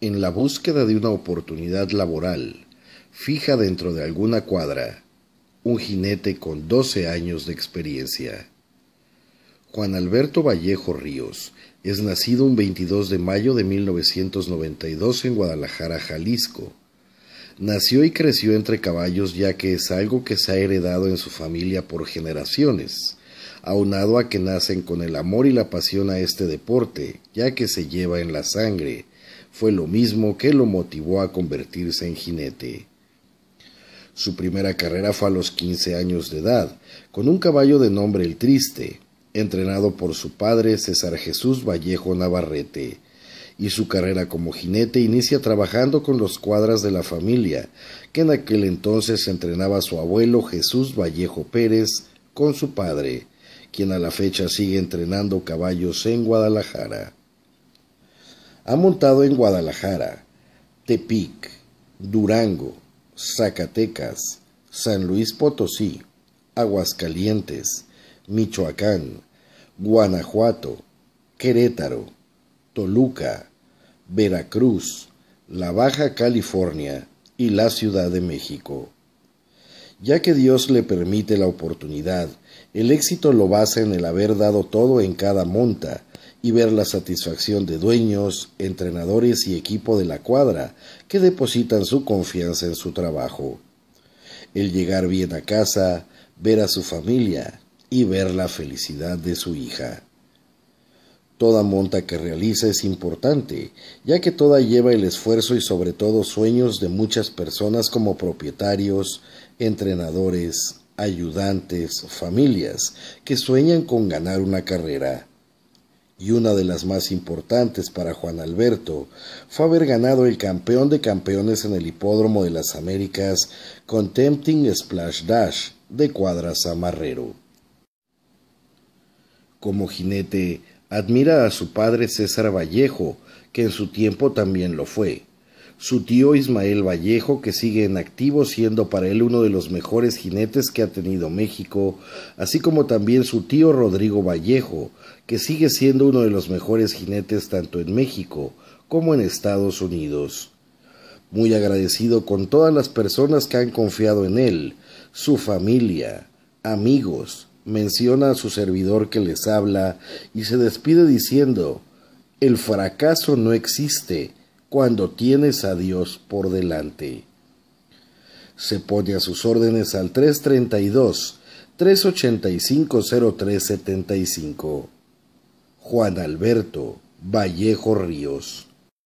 en la búsqueda de una oportunidad laboral, fija dentro de alguna cuadra, un jinete con 12 años de experiencia. Juan Alberto Vallejo Ríos es nacido un 22 de mayo de 1992 en Guadalajara, Jalisco. Nació y creció entre caballos ya que es algo que se ha heredado en su familia por generaciones, aunado a que nacen con el amor y la pasión a este deporte, ya que se lleva en la sangre, fue lo mismo que lo motivó a convertirse en jinete. Su primera carrera fue a los 15 años de edad, con un caballo de nombre El Triste, entrenado por su padre César Jesús Vallejo Navarrete, y su carrera como jinete inicia trabajando con los cuadras de la familia, que en aquel entonces entrenaba su abuelo Jesús Vallejo Pérez con su padre, quien a la fecha sigue entrenando caballos en Guadalajara. Ha montado en Guadalajara, Tepic, Durango, Zacatecas, San Luis Potosí, Aguascalientes, Michoacán, Guanajuato, Querétaro, Toluca, Veracruz, la Baja California y la Ciudad de México. Ya que Dios le permite la oportunidad, el éxito lo basa en el haber dado todo en cada monta y ver la satisfacción de dueños, entrenadores y equipo de la cuadra que depositan su confianza en su trabajo. El llegar bien a casa, ver a su familia y ver la felicidad de su hija. Toda monta que realiza es importante, ya que toda lleva el esfuerzo y sobre todo sueños de muchas personas como propietarios, entrenadores, ayudantes, familias, que sueñan con ganar una carrera y una de las más importantes para Juan Alberto fue haber ganado el campeón de campeones en el Hipódromo de las Américas con Tempting Splash Dash de Cuadras Amarrero. Como jinete, admira a su padre César Vallejo, que en su tiempo también lo fue su tío Ismael Vallejo, que sigue en activo siendo para él uno de los mejores jinetes que ha tenido México, así como también su tío Rodrigo Vallejo, que sigue siendo uno de los mejores jinetes tanto en México como en Estados Unidos. Muy agradecido con todas las personas que han confiado en él, su familia, amigos, menciona a su servidor que les habla y se despide diciendo, el fracaso no existe, cuando tienes a Dios por delante. Se pone a sus órdenes al 332 y cinco Juan Alberto Vallejo Ríos.